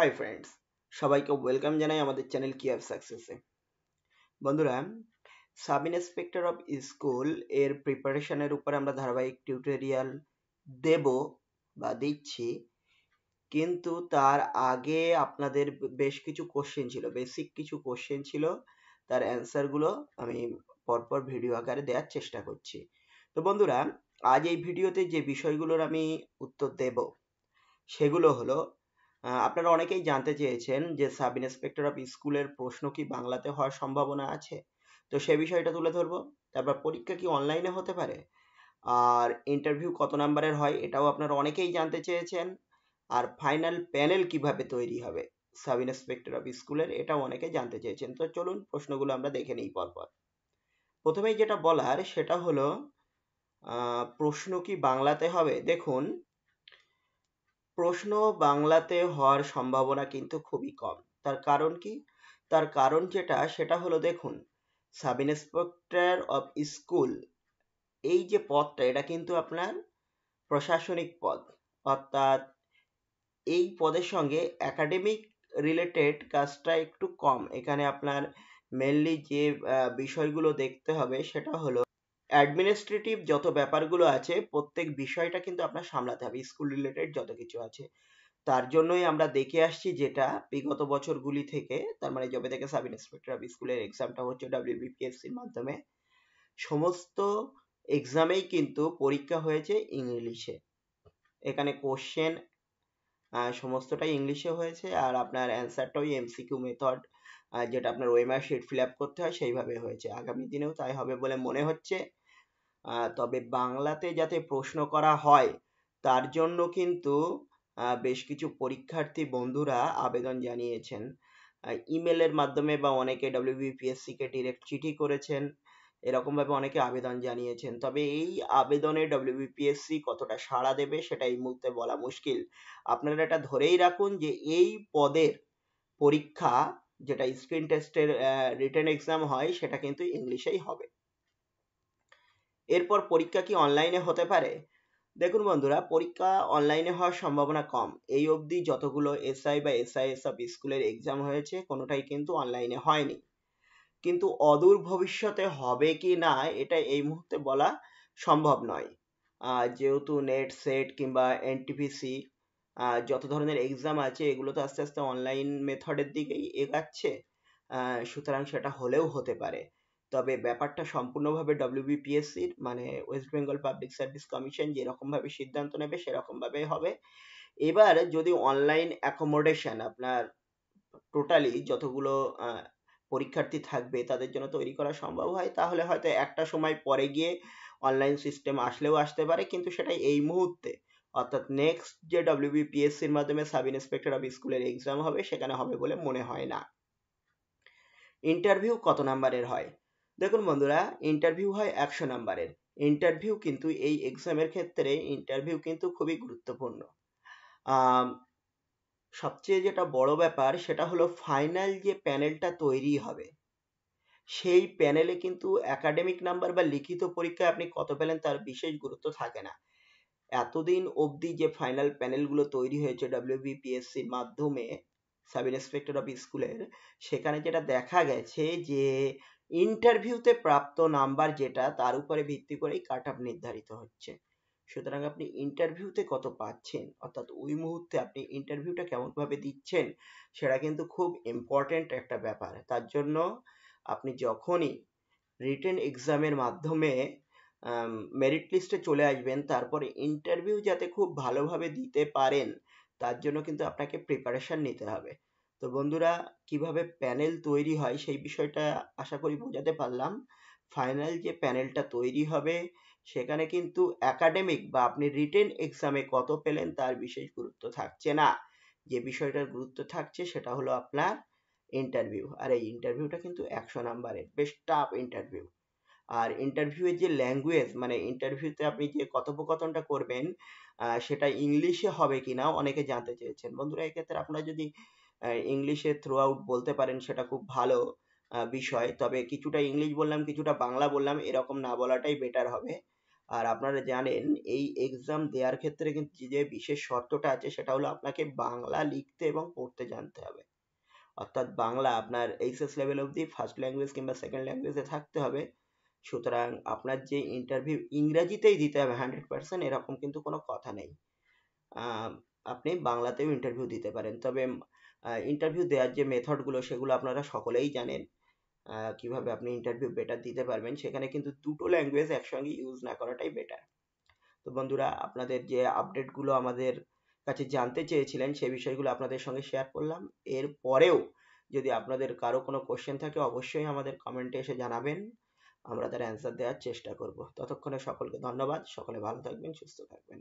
hi friends সবাইকে welcome জানাই আমাদের চ্যানেল কি অ্যাপ সাকসেসে বন্ধুরা সাব ইন্সপেক্টর অফ স্কুল এর প্রিপারেশনের উপরে আমরা ধারাবাহিক টিউটোরিয়াল দেব বা দিচ্ছি কিন্তু তার আগে আপনাদের বেশ কিছু কোশ্চেন ছিল বেসিক কিছু কোশ্চেন ছিল তার অ্যান্সারগুলো আমি পরপর ভিডিও আকারে দেওয়ার চেষ্টা করছি তো বন্ধুরা আজ এই ভিডিওতে যে বিষয়গুলোর আমি উত্তর দেব সেগুলো হলো আপনারা অনেকেই জানতে চেয়েছেন যে সাব ইন্সপেক্টর অফ স্কুলের প্রশ্ন কি বাংলাতে হওয়ার সম্ভাবনা আছে তো সে বিষয়টা তুলে ধরবো তারপর পরীক্ষা কি অনলাইনে হতে পারে আর ইন্টারভিউ কত নাম্বারের হয় এটাও আপনারা অনেকেই জানতে চেয়েছেন আর ফাইনাল প্যানেল কিভাবে তৈরি হবে সাব ইন্সপেক্টর অফ স্কুলের এটাও অনেকে জানতে চেয়েছেন তো চলুন প্রশ্নগুলো আমরা দেখে নিই পরপর প্রথমেই যেটা বলার সেটা হলো প্রশ্ন কি বাংলাতে হবে দেখুন প্রশ্ন বাংলাতে হওয়ার সম্ভাবনা কিন্তু খুবই কম তার কারণ কি তার কারণ যেটা সেটা হলো দেখুন সাব ইন্সপেক্টর অফ স্কুল এই যে পদটা এটা কিন্তু আপনার প্রশাসনিক পদ অর্থাৎ এই পদের সঙ্গে একাডেমিক রিলেটেড কাজটা একটু কম এখানে আপনার মেনলি যে বিষয়গুলো দেখতে হবে সেটা হলো অ্যাডমিনিস্ট্রেটিভ যত ব্যাপারগুলো আছে প্রত্যেক বিষয়টা কিন্তু আপনার সামলাতে হবে স্কুল রিলেটেড যত কিছু আছে তার জন্যই আমরা দেখে আসছি যেটা বিগত বছরগুলি থেকে তার মানে যবে থেকে সাব ইন্সপেক্টর অফ স্কুলের এক্সামটা হচ্ছে ডাব্লিউবিপিএসসির মাধ্যমে সমস্ত এক্সামেই কিন্তু পরীক্ষা হয়েছে ইংলিশে এখানে কোশ্চেন সমস্তটাই ইংলিশে হয়েছে আর আপনার অ্যান্সারটাও এমসিকিউ মেথড যেটা আপনার ওয়েমার শিট ফিল আপ করতে হয় সেইভাবে হয়েছে আগামী দিনেও তাই হবে বলে মনে হচ্ছে তবে বাংলাতে যাতে প্রশ্ন করা হয় তার জন্য কিন্তু বেশ কিছু পরীক্ষার্থী বন্ধুরা আবেদন জানিয়েছেন ইমেলের মাধ্যমে বা অনেকে ডব্লিউবিপিএসসিকে ডিরেক্ট চিঠি করেছেন এরকমভাবে অনেকে আবেদন জানিয়েছেন তবে এই আবেদনে ডব্লিউবিপিএসসি কতটা সাড়া দেবে সেটা এই মুহূর্তে বলা মুশকিল আপনারা এটা ধরেই রাখুন যে এই পদের পরীক্ষা যেটা স্ক্রিন টেস্টের রিটেন এক্সাম হয় সেটা কিন্তু ইংলিশেই হবে এরপর পরীক্ষা কি অনলাইনে হতে পারে দেখুন বন্ধুরা পরীক্ষা অনলাইনে হওয়ার সম্ভাবনা কম এই অবধি যতগুলো এসআই বা এসআইএস অফ স্কুলের এক্সাম হয়েছে কোনোটাই কিন্তু অনলাইনে হয়নি কিন্তু অদূর ভবিষ্যতে হবে কি না এটা এই মুহূর্তে বলা সম্ভব নয় যেহেতু নেট সেট কিংবা এনটিপিসি যত ধরনের এক্সাম আছে এগুলো তো আস্তে আস্তে অনলাইন মেথডের দিকেই এগাচ্ছে সুতরাং সেটা হলেও হতে পারে তবে ব্যাপারটা সম্পূর্ণভাবে ডব্লিউবিপিএসসির মানে ওয়েস্ট বেঙ্গল পাবলিক সার্ভিস কমিশন যেরকমভাবে সিদ্ধান্ত নেবে সেরকমভাবে হবে এবার যদি অনলাইন অ্যাকোমোডেশন আপনার টোটালি যতগুলো পরীক্ষার্থী থাকবে তাদের জন্য তৈরি করা সম্ভব হয় তাহলে হয়তো একটা সময় পরে গিয়ে অনলাইন সিস্টেম আসলেও আসতে পারে কিন্তু সেটা এই মুহূর্তে অর্থাৎ নেক্সট যে ডব্লিউবিপিএসসির মাধ্যমে সাব ইন্সপেক্টর অফ স্কুলের এক্সাম হবে সেখানে হবে বলে মনে হয় না ইন্টারভিউ কত নাম্বারের হয় দেখুন বন্ধুরা ইন্টারভিউ হয় একশো নাম্বারের ইন্টারভিউ কিন্তু এই এক্সামের ক্ষেত্রে ইন্টারভিউ কিন্তু খুবই গুরুত্বপূর্ণ সবচেয়ে যেটা বড় ব্যাপার সেটা হলো ফাইনাল যে প্যানেলটা তৈরি হবে সেই প্যানেলে কিন্তু একাডেমিক নাম্বার বা লিখিত পরীক্ষায় আপনি কত পেলেন তার বিশেষ গুরুত্ব থাকে না এতদিন অবধি যে ফাইনাল প্যানেলগুলো তৈরি হয়েছে ডাব্লিউ বিপিএসসির মাধ্যমে সাব ইন্সপেক্টর অফ স্কুলের সেখানে যেটা দেখা গেছে যে ইন্টারভিউতে প্রাপ্ত নাম্বার যেটা তার উপরে ভিত্তি করেই কাট অফ নির্ধারিত হচ্ছে সুতরাং আপনি ইন্টারভিউতে কত পাচ্ছেন অর্থাৎ ওই মুহূর্তে আপনি ইন্টারভিউটা কেমনভাবে দিচ্ছেন সেটা কিন্তু খুব ইম্পর্ট্যান্ট একটা ব্যাপার তার জন্য আপনি যখনই রিটেন এক্সামের মাধ্যমে মেরিট লিস্টে চলে আসবেন তারপরে ইন্টারভিউ যাতে খুব ভালোভাবে দিতে পারেন তার জন্য কিন্তু আপনাকে প্রিপারেশান নিতে হবে তো বন্ধুরা কিভাবে প্যানেল তৈরি হয় সেই বিষয়টা আশা করি বোঝাতে পারলাম ফাইনাল যে প্যানেলটা তৈরি হবে সেখানে কিন্তু একাডেমিক বা আপনি রিটেন এক্সামে কত পেলেন তার বিশেষ গুরুত্ব থাকছে না যে বিষয়টার গুরুত্ব থাকছে সেটা হলো আপনার ইন্টারভিউ আর এই ইন্টারভিউটা কিন্তু একশো নাম্বারের বেশ টাফ ইন্টারভিউ আর ইন্টারভিউয়ের যে ল্যাঙ্গুয়েজ মানে ইন্টারভিউতে আপনি যে কথোপকথনটা করবেন সেটা ইংলিশে হবে কিনা অনেকে জানতে চেয়েছেন বন্ধুরা এক্ষেত্রে আপনারা যদি ইংলিশে থ্রু আউট বলতে পারেন সেটা খুব ভালো বিষয় তবে কিছুটা ইংলিশ বললাম কিছুটা বাংলা বললাম এরকম না বলাটাই বেটার হবে আর আপনারা জানেন এই এক্সাম দেওয়ার ক্ষেত্রে কিন্তু যে বিশেষ শর্তটা আছে সেটা হলো আপনাকে বাংলা লিখতে এবং পড়তে জানতে হবে অর্থাৎ বাংলা আপনার এইচএস লেভেল অবধি ফার্স্ট ল্যাঙ্গুয়েজ কিংবা সেকেন্ড ল্যাঙ্গুয়েজে থাকতে হবে সুতরাং আপনার যে ইন্টারভিউ ইংরাজিতেই দিতে হবে হান্ড্রেড পার্সেন্ট এরকম কিন্তু কোনো কথা নেই আপনি বাংলাতেও ইন্টারভিউ দিতে পারেন তবে ইন্টারভিউ দেওয়ার যে মেথডগুলো সেগুলো আপনারা সকলেই জানেন কিভাবে আপনি ইন্টারভিউ বেটার দিতে পারবেন সেখানে কিন্তু দুটো ল্যাঙ্গুয়েজ একসঙ্গে ইউজ না করাটাই বেটার তো বন্ধুরা আপনাদের যে আপডেটগুলো আমাদের কাছে জানতে চেয়েছিলেন সেই বিষয়গুলো আপনাদের সঙ্গে শেয়ার করলাম এর পরেও যদি আপনাদের কারো কোনো কোশ্চেন থাকে অবশ্যই আমাদের কমেন্টে এসে জানাবেন আমরা তার অ্যান্সার দেওয়ার চেষ্টা করব ততক্ষণে সকলকে ধন্যবাদ সকলে ভালো থাকবেন সুস্থ থাকবেন